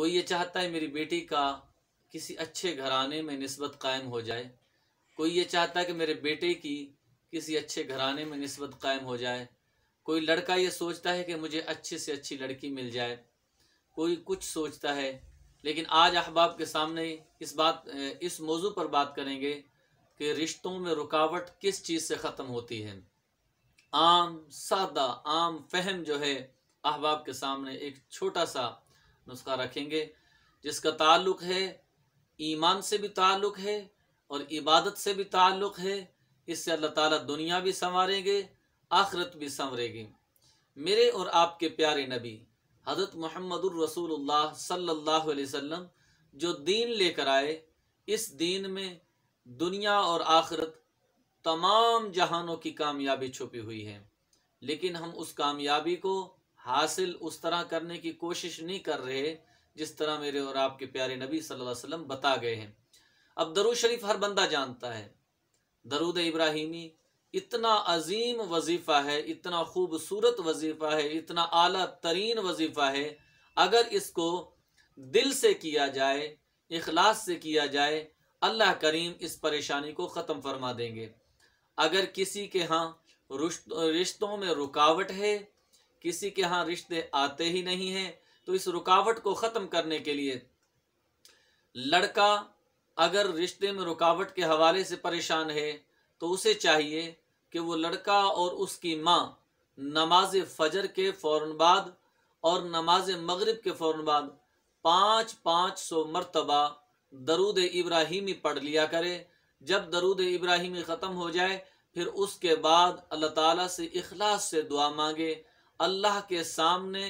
कोई ये चाहता है मेरी बेटी का किसी अच्छे घराने में नस्बत कायम हो जाए कोई ये चाहता है कि मेरे बेटे की किसी अच्छे घराने में नस्बत कायम हो जाए कोई लड़का ये सोचता है कि मुझे अच्छे से अच्छी लड़की मिल जाए कोई कुछ सोचता है लेकिन आज अहबाब के सामने इस बात इस मौजू पर बात करेंगे कि रिश्तों में रुकावट किस चीज़ से ख़त्म होती है आम सादा आम फहम जो है अहबाब के सामने एक छोटा सा नुस्खा रखेंगे जिसका ताल्लुक है ईमान से भी ताल्लुक है और इबादत से भी ताल्लुक है इससे अल्लाह ताला दुनिया भी संवारेंगे आखरत भी संवरेगी मेरे और आपके प्यारे नबी हज़रत मोहम्मद रसूलुल्लाह सल्लल्लाहु अलैहि वसल्लम जो दीन लेकर आए इस दीन में दुनिया और आखरत तमाम जहानों की कामयाबी छुपी हुई है लेकिन हम उस कामयाबी को हासिल उस तरह करने की कोशिश नहीं कर रहे जिस तरह मेरे और आपके प्यारे नबी सल्लल्लाहु अलैहि वसल्लम बता गए हैं अब दरुद शरीफ हर बंदा जानता है दरुद इब्राहिमी इतना अजीम वजीफ़ा है इतना खूबसूरत वजीफ़ा है इतना आला तरीन वजीफ़ा है अगर इसको दिल से किया जाए इखलास से किया जाए अल्लाह करीम इस परेशानी को ख़त्म फरमा देंगे अगर किसी के यहाँ रिश्तों में रुकावट है किसी के यहाँ रिश्ते आते ही नहीं हैं तो इस रुकावट को ख़त्म करने के लिए लड़का अगर रिश्ते में रुकावट के हवाले से परेशान है तो उसे चाहिए कि वो लड़का और उसकी माँ नमाज फजर के फौरन बाद और नमाज मगरिब के फौरन बाद पाँच पाँच सौ मरतबा दरूद इब्राहिमी पढ़ लिया करे जब दरूद इब्राहिमी ख़त्म हो जाए फिर उसके बाद अल्लाह ताला से इखलास से दुआ मांगे अल्लाह के सामने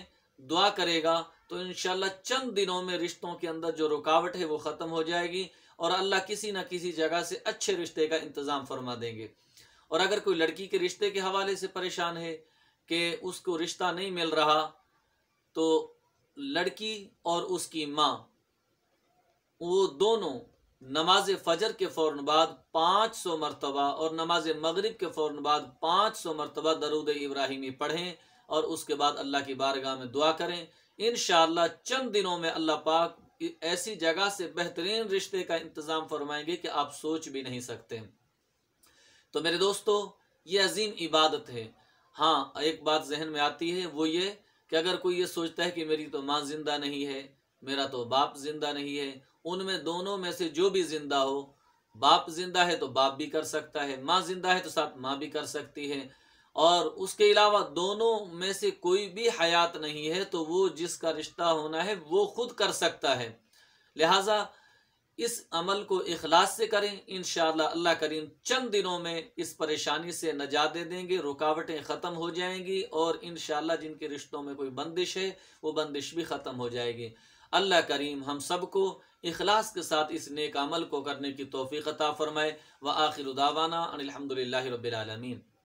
दुआ करेगा तो इनशाला चंद दिनों में रिश्तों के अंदर जो रुकावट है वो ख़त्म हो जाएगी और अल्लाह किसी ना किसी जगह से अच्छे रिश्ते का इंतज़ाम फरमा देंगे और अगर कोई लड़की के रिश्ते के हवाले से परेशान है कि उसको रिश्ता नहीं मिल रहा तो लड़की और उसकी माँ वो दोनों नमाज फजर के फ़ौर बाद पांच सौ मरतबा और नमाज मगरब के फ़ौर बाद पांच सौ मरतबा दरुद इब्राहिमी पढ़ें और उसके बाद अल्लाह की बारगाह में दुआ करें इन चंद दिनों में अल्लाह पाक ऐसी जगह से बेहतरीन रिश्ते का इंतज़ाम फरमाएंगे कि आप सोच भी नहीं सकते तो मेरे दोस्तों ये अजीम इबादत है हाँ एक बात जहन में आती है वो ये कि अगर कोई ये सोचता है कि मेरी तो माँ जिंदा नहीं है मेरा तो बाप जिंदा नहीं है उनमें दोनों में से जो भी जिंदा हो बाप जिंदा है तो बाप भी कर सकता है माँ जिंदा है तो साथ माँ भी कर सकती है और उसके अलावा दोनों में से कोई भी हयात नहीं है तो वो जिसका रिश्ता होना है वो खुद कर सकता है लिहाजा इस अमल को अखलास से करें इन अल्लाह करीम चंद दिनों में इस परेशानी से नजात दे देंगे रुकावटें ख़त्म हो जाएंगी और इन जिनके रिश्तों में कोई बंदिश है वो बंदिश भी ख़त्म हो जाएगी अल्लाह करीम हम सबको इखलास के साथ इस नेक अमल को करने की तोफ़ी अता फ़रमाए व आखिर उदावाना अनिलहमदिल्ला